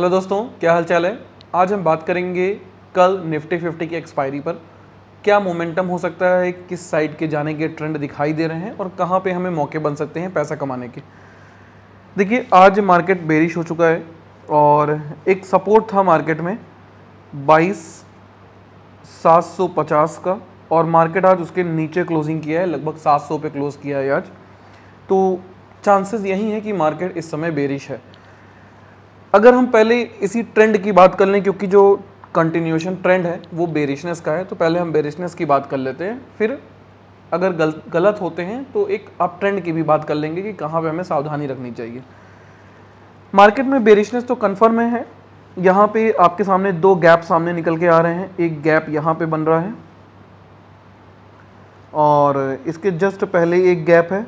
hello दोस्तों क्या हाल चाल है आज हम बात करेंगे कल निफ्टी फिफ्टी की एक्सपायरी पर क्या मोमेंटम हो सकता है किस साइड के जाने के ट्रेंड दिखाई दे रहे हैं और कहाँ पे हमें मौके बन सकते हैं पैसा कमाने के देखिए आज मार्केट बेरिश हो चुका है और एक सपोर्ट था मार्केट में बाईस सात सौ पचास का और मार्केट आज उसके नीचे क्लोजिंग किया है लगभग सात सौ पे क्लोज़ किया है आज तो चांसेस यही है कि मार्केट इस समय बेरिश है अगर हम पहले इसी ट्रेंड की बात कर लें क्योंकि जो कंटिन्यूशन ट्रेंड है वो बेरिशनेस का है तो पहले हम बेरिशनेस की बात कर लेते हैं फिर अगर गल, गलत होते हैं तो एक अप ट्रेंड की भी बात कर लेंगे कि कहाँ पे हमें सावधानी रखनी चाहिए मार्केट में बेरिशनेस तो कन्फर्म है यहाँ पे आपके सामने दो गैप सामने निकल के आ रहे हैं एक गैप यहाँ पे बन रहा है और इसके जस्ट पहले एक गैप है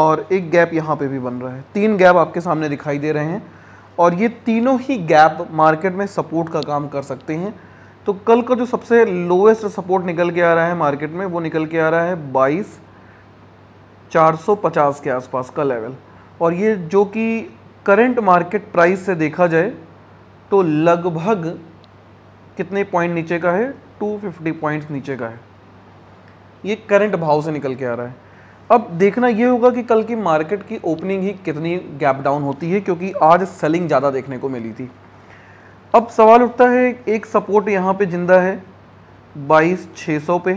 और एक गैप यहाँ पे भी बन रहा है तीन गैप आपके सामने दिखाई दे रहे हैं और ये तीनों ही गैप मार्केट में सपोर्ट का काम कर सकते हैं तो कल का जो सबसे लोएस्ट सपोर्ट निकल के आ रहा है मार्केट में वो निकल के आ रहा है बाईस चार सौ पचास के आसपास का लेवल और ये जो कि करंट मार्केट प्राइस से देखा जाए तो लगभग कितने पॉइंट नीचे का है 250 पॉइंट्स नीचे का है ये करंट भाव से निकल के आ रहा है अब देखना ये होगा कि कल की मार्केट की ओपनिंग ही कितनी गैप डाउन होती है क्योंकि आज सेलिंग ज़्यादा देखने को मिली थी अब सवाल उठता है एक सपोर्ट यहाँ पे जिंदा है बाईस छः सौ पे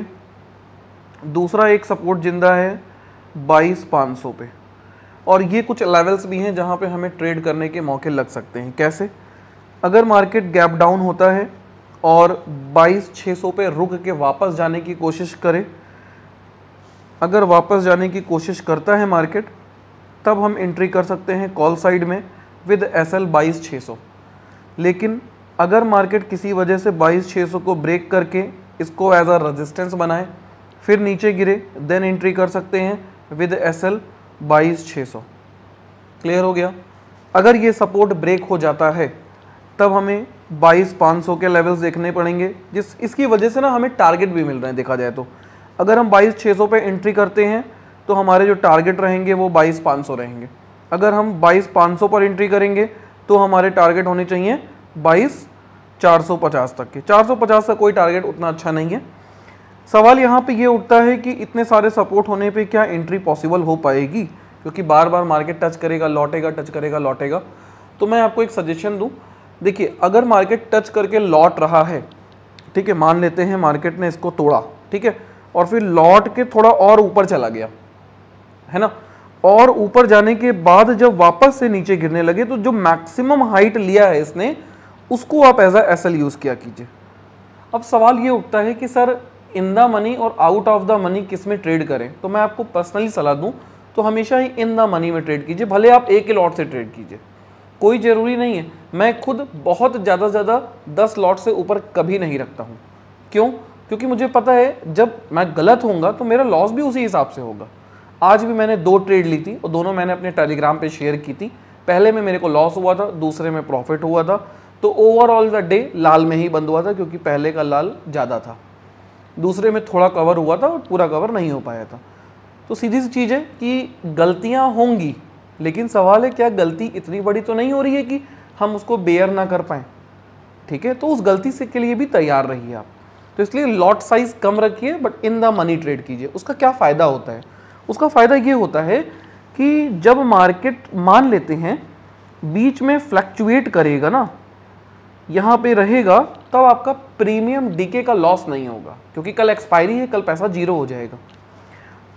दूसरा एक सपोर्ट जिंदा है बाईस पाँच सौ पे और ये कुछ लेवल्स भी हैं जहाँ पे हमें ट्रेड करने के मौके लग सकते हैं कैसे अगर मार्केट गैप डाउन होता है और बाईस छः सौ रुक के वापस जाने की कोशिश करें अगर वापस जाने की कोशिश करता है मार्केट तब हम एंट्री कर सकते हैं कॉल साइड में विद एस एल बाईस छः सौ लेकिन अगर मार्केट किसी वजह से बाईस छः सौ को ब्रेक करके इसको एज आ रजिस्टेंस बनाए फिर नीचे गिरे देन एंट्री कर सकते हैं विद एस एल बाईस छः सौ क्लियर हो गया अगर ये सपोर्ट ब्रेक हो जाता है तब हमें बाईस पाँच सौ के लेवल्स देखने पड़ेंगे जिस इसकी वजह से ना हमें टारगेट भी मिल रहे हैं देखा जाए तो अगर हम बाईस छः सौ पर एंट्री करते हैं तो हमारे जो टारगेट रहेंगे वो बाईस पाँच सौ रहेंगे अगर हम बाईस पाँच सौ पर एंट्री करेंगे तो हमारे टारगेट होने चाहिए बाईस चार सौ पचास तक के चार सौ पचास का कोई टारगेट उतना अच्छा नहीं है सवाल यहाँ पे ये उठता है कि इतने सारे सपोर्ट होने पे क्या एंट्री पॉसिबल हो पाएगी क्योंकि बार बार मार्केट टच करेगा लौटेगा टच करेगा लौटेगा तो मैं आपको एक सजेशन दूँ देखिए अगर मार्केट टच करके लौट रहा है ठीक है मान लेते हैं मार्केट ने इसको तोड़ा ठीक है और फिर लौट के थोड़ा और ऊपर चला गया है ना और ऊपर जाने के बाद जब वापस से नीचे गिरने लगे तो जो मैक्सिमम हाइट लिया है इसने उसको आप एज एस एल यूज़ किया कीजिए अब सवाल ये उठता है कि सर इन द मनी और आउट ऑफ द मनी किस में ट्रेड करें तो मैं आपको पर्सनली सलाह दूं तो हमेशा ही इन द मनी में ट्रेड कीजिए भले आप एक ही लॉट से ट्रेड कीजिए कोई ज़रूरी नहीं है मैं खुद बहुत ज़्यादा से ज़्यादा दस लॉट से ऊपर कभी नहीं रखता हूँ क्यों क्योंकि मुझे पता है जब मैं गलत होऊंगा तो मेरा लॉस भी उसी हिसाब से होगा आज भी मैंने दो ट्रेड ली थी और दोनों मैंने अपने टेलीग्राम पे शेयर की थी पहले में मेरे को लॉस हुआ था दूसरे में प्रॉफिट हुआ था तो ओवरऑल द डे लाल में ही बंद हुआ था क्योंकि पहले का लाल ज़्यादा था दूसरे में थोड़ा कवर हुआ था और पूरा कवर नहीं हो पाया था तो सीधी सी चीज़ है कि गलतियाँ होंगी लेकिन सवाल है क्या गलती इतनी बड़ी तो नहीं हो रही है कि हम उसको बेयर ना कर पाएँ ठीक है तो उस गलती से के लिए भी तैयार रहिए आप तो इसलिए लॉट साइज कम रखिए but in the money trade कीजिए उसका क्या फ़ायदा होता है उसका फ़ायदा ये होता है कि जब मार्केट मान लेते हैं बीच में फ्लैक्चुएट करेगा ना यहाँ पे रहेगा तब आपका प्रीमियम डीके का लॉस नहीं होगा क्योंकि कल एक्सपायरी है कल पैसा जीरो हो जाएगा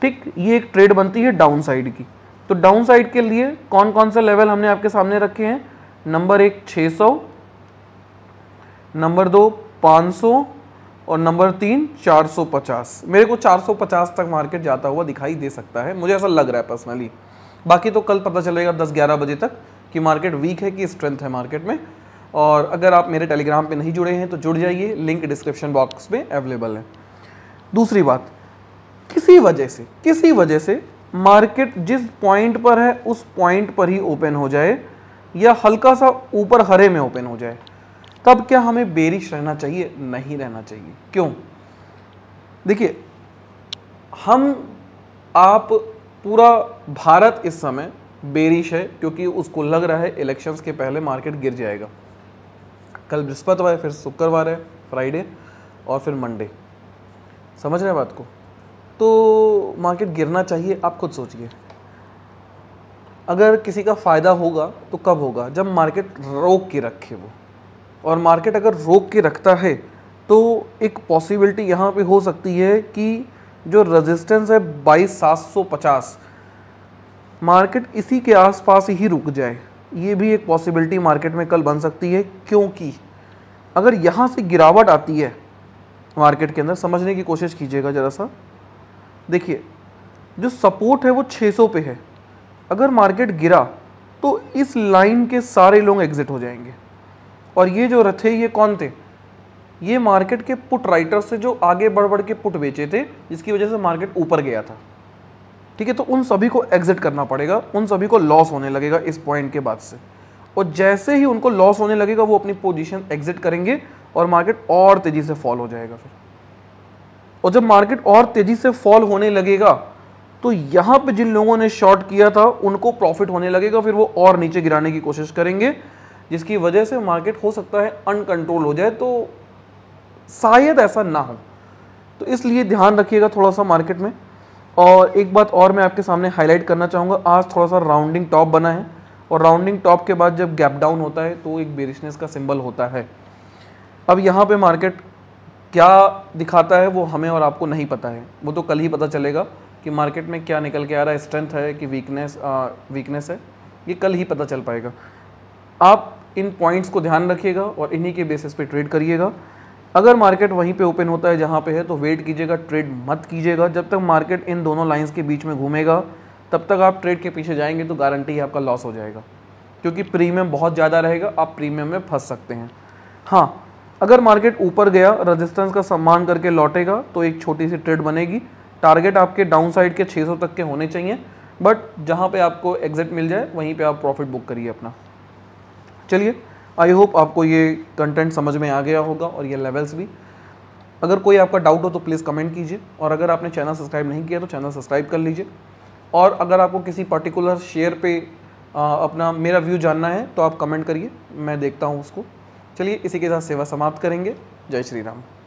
ठीक ये एक ट्रेड बनती है डाउन साइड की तो डाउन साइड के लिए कौन कौन से लेवल हमने आपके सामने रखे हैं नंबर एक 600 नंबर दो और नंबर तीन 450 मेरे को 450 तक मार्केट जाता हुआ दिखाई दे सकता है मुझे ऐसा लग रहा है पर्सनली बाकी तो कल पता चलेगा 10-11 बजे तक कि मार्केट वीक है कि स्ट्रेंथ है मार्केट में और अगर आप मेरे टेलीग्राम पे नहीं जुड़े हैं तो जुड़ जाइए लिंक डिस्क्रिप्शन बॉक्स में अवेलेबल है दूसरी बात किसी वजह से किसी वजह से मार्केट जिस पॉइंट पर है उस पॉइंट पर ही ओपन हो जाए या हल्का सा ऊपर हरे में ओपन हो जाए तब क्या हमें बेरिश रहना चाहिए नहीं रहना चाहिए क्यों देखिए हम आप पूरा भारत इस समय बेरिश है क्योंकि उसको लग रहा है इलेक्शंस के पहले मार्केट गिर जाएगा कल बृहस्पतिवार फिर शुक्रवार है फ्राइडे और फिर मंडे समझ रहे हैं बात को तो मार्केट गिरना चाहिए आप खुद सोचिए अगर किसी का फ़ायदा होगा तो कब होगा जब मार्केट रोक के रखे वो और मार्केट अगर रोक के रखता है तो एक पॉसिबिलिटी यहाँ पे हो सकती है कि जो रेजिस्टेंस है बाईस सात सौ पचास मार्केट इसी के आसपास ही रुक जाए ये भी एक पॉसिबिलिटी मार्केट में कल बन सकती है क्योंकि अगर यहाँ से गिरावट आती है मार्केट के अंदर समझने की कोशिश कीजिएगा ज़रा सा देखिए जो सपोर्ट है वो 600 पे है अगर मार्केट गिरा तो इस लाइन के सारे लोग एग्ज़िट हो जाएंगे और ये जो रथे ये कौन थे ये मार्केट के पुट राइटर्स से जो आगे बढ़ बढ़ के पुट बेचे थे जिसकी वजह से मार्केट ऊपर गया था ठीक है तो उन सभी को एग्जिट करना पड़ेगा उन सभी को लॉस होने लगेगा इस पॉइंट के बाद से और जैसे ही उनको लॉस होने लगेगा वो अपनी पोजीशन एग्जिट करेंगे और मार्केट और तेज़ी से फॉल हो जाएगा फिर और जब मार्केट और तेज़ी से फॉल होने लगेगा तो यहां पे जिन लोगों ने शॉर्ट किया था उनको प्रॉफिट होने लगेगा फिर वो और नीचे गिराने की कोशिश करेंगे जिसकी वजह से मार्केट हो सकता है अनकंट्रोल हो जाए तो शायद ऐसा ना हो तो इसलिए ध्यान रखिएगा थोड़ा सा मार्केट में और एक बात और मैं आपके सामने हाईलाइट करना चाहूँगा आज थोड़ा सा राउंडिंग टॉप बना है और राउंडिंग टॉप के बाद जब गैप डाउन होता है तो एक बेरिशनेस का सिंबल होता है अब यहाँ पे मार्केट क्या दिखाता है वो हमें और आपको नहीं पता है वो तो कल ही पता चलेगा कि मार्केट में क्या निकल के आ रहा है स्ट्रेंथ है कि वीकनेस वीकनेस है ये कल ही पता चल पाएगा आप इन पॉइंट्स को ध्यान रखिएगा और इन्हीं के बेसिस पे ट्रेड करिएगा अगर मार्केट वहीं पे ओपन होता है जहाँ पे है तो वेट कीजिएगा ट्रेड मत कीजिएगा जब तक मार्केट इन दोनों लाइंस के बीच में घूमेगा तब तक आप ट्रेड के पीछे जाएंगे तो गारंटी आपका लॉस हो जाएगा क्योंकि प्रीमियम बहुत ज़्यादा रहेगा आप प्रीमियम में फंस सकते हैं हाँ अगर मार्केट ऊपर गया रजिस्टेंस का सम्मान करके लौटेगा तो एक छोटी सी ट्रेड बनेगी टारगेट आपके डाउन साइड के 600 तक के होने चाहिए बट जहाँ पे आपको एग्जिट मिल जाए वहीं पे आप प्रॉफिट बुक करिए अपना चलिए आई होप आपको ये कंटेंट समझ में आ गया होगा और ये लेवल्स भी अगर कोई आपका डाउट हो तो प्लीज़ कमेंट कीजिए और अगर आपने चैनल सब्सक्राइब नहीं किया तो चैनल सब्सक्राइब कर लीजिए और अगर आपको किसी पर्टिकुलर शेयर पे आ, अपना मेरा व्यू जानना है तो आप कमेंट करिए मैं देखता हूँ उसको चलिए इसी के साथ सेवा समाप्त करेंगे जय श्री राम